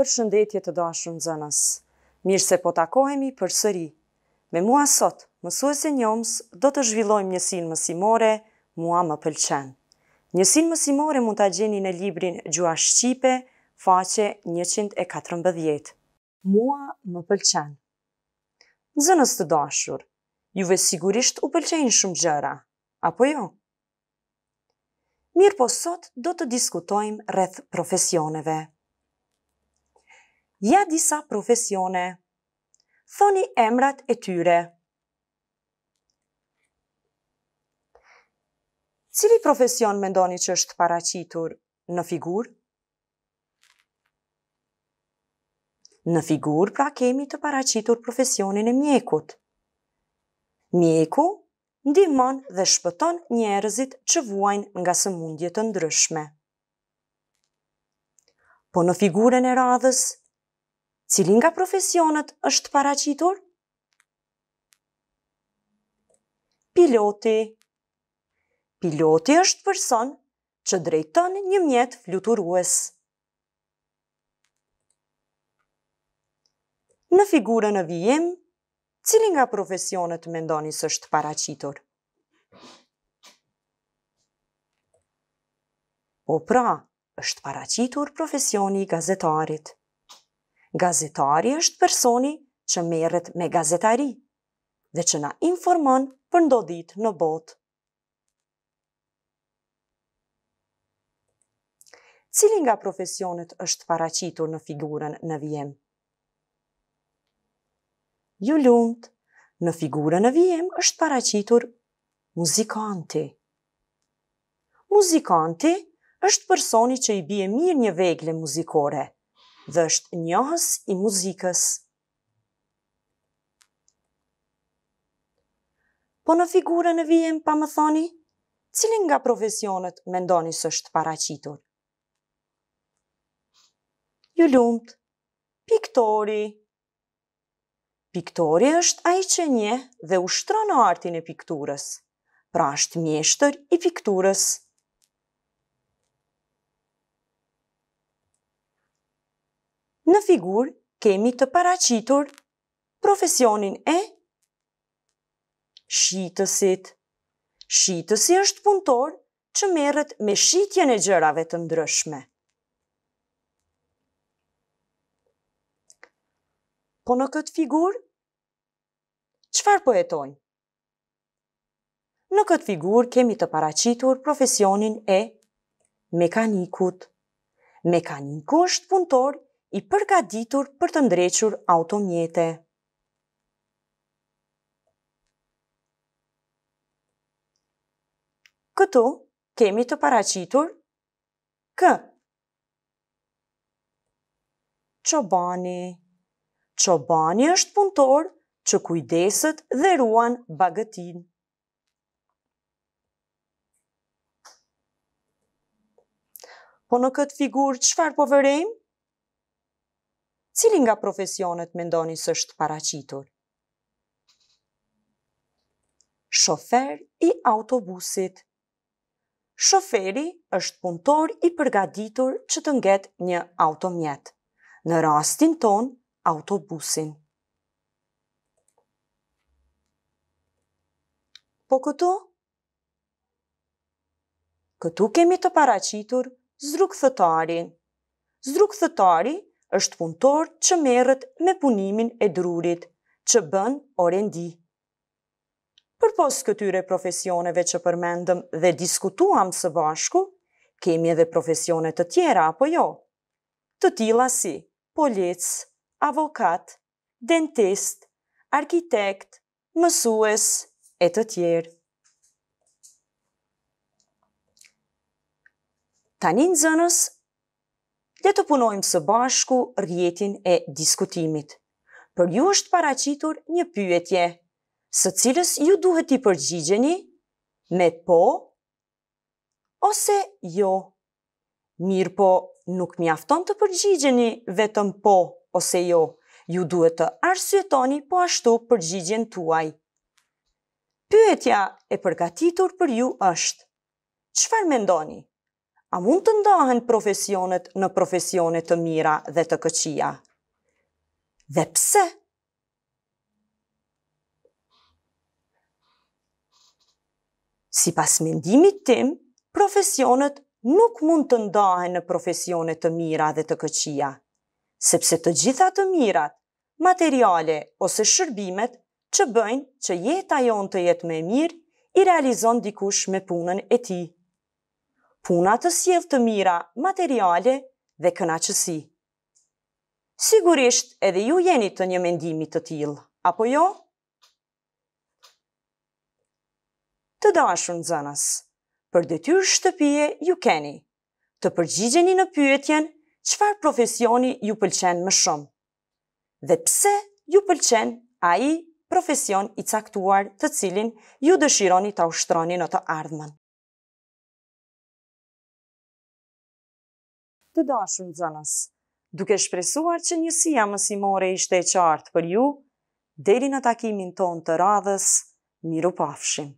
për shëndetje të dashën zënës. Mirë se po takohemi për sëri. Me mua sot, mësuesin e njëmës, do të zhvillojmë njësin mësimore, mua më pëlqen. Njësin mësimore mund të gjeni në librin Gjua Shqipe, faqe 114. Mua më pëlqen. Zënës të dashur, juve sigurisht u pëlqenjë shumë gjëra, apo jo? Mirë po sot do të diskutojmë rreth profesioneve ja disa profesione. Thoni emrat e tyre. Cili profesion mendoni që është paracitur në figur? Në figur pra kemi të paracitur profesionin e mjekut. Mjeku ndihmon dhe shpëton njerëzit që vuajnë nga sëmundje të ndryshme. Po në figurën e radhës cilin nga profesionet është paracitur? Piloti Piloti është përson që drejton një mjet fluturues. Në figurën e vijem, cilin nga profesionet mendoni së është paracitor? O po pra, është paracitor profesioni gazetarit. Gazetari është personi që meret me gazetari dhe që na informon për ndodhit në bot. Cili nga profesionet është paracitur në figurën në vijem? Ju lundë, në figurën në vijem është paracitur muzikanti. Muzikanti është personi që i bie mirë një vegle muzikore dhe është njohës i muzikës. Po në figurën e vijem pa më thoni, cilin nga profesionet me ndoni së është paracitur? Ju lumët, piktori. Piktori është a i që nje dhe ushtronë artin e pikturës, pra është mjeshtër i pikturës. Në figur kemi të paracitur profesionin e shqitësit. Shqitësi është punëtor që merët me shqitje në gjërave të ndryshme. Po në këtë figur, qëfar po e Në këtë figur kemi të paracitur profesionin e mekanikut. Mekaniku është punëtor i përgaditur për të ndrequr automjete. Këtu kemi të paracitur kë. Qobani Qobani është punëtor që kujdesët dhe ruan bagëtin. Po në këtë figurë, qëfar po vërejmë? cili nga profesionet me ndoni së është paracitur. Shofer i autobusit Shoferi është punëtor i përgaditur që të nget një automjet, në rastin ton autobusin. Po këtu? Këtu kemi të paracitur zrukëthëtarin. Zrukëthëtari është punëtor që merët me punimin e drurit, që bën orendi. Për posë këtyre profesioneve që përmendëm dhe diskutuam së bashku, kemi edhe profesionet të tjera apo jo? Të tila si polic, avokat, dentist, arkitekt, mësues e të tjerë. Tanin zënës le të punojmë së bashku rjetin e diskutimit. Për ju është paracitur një pyetje, së cilës ju duhet i përgjigjeni me po ose jo. Mirë po, nuk mjafton të përgjigjeni vetëm po ose jo. Ju duhet të arsyetoni po ashtu përgjigjen tuaj. Pyetja e përgatitur për ju është, qëfar mendoni? ndoni? A mund të ndahen profesionet në profesionet të mira dhe të këqia? Dhe pse? Si pas mendimit tim, profesionet nuk mund të ndahen në profesionet të mira dhe të këqia, sepse të gjitha të mirat, materiale ose shërbimet që bëjnë që jeta jonë të jetë me mirë, i realizon dikush me punën e ti. Puna të sjell të mira, materiale dhe kënaqësi. Sigurisht edhe ju jeni të një mendimi të tillë, apo jo? Të dashur nxënës, për detyrë shtëpie ju keni të përgjigjeni në pyetjen, çfarë profesioni ju pëlqen më shumë? Dhe pse ju pëlqen ai profesion i caktuar, të cilin ju dëshironi ta ushtroni në të ardhmen? të dashën zënës. Duke shpresuar që njësia mësimore ishte e qartë për ju, deri në takimin ton të radhës, miru pafshim.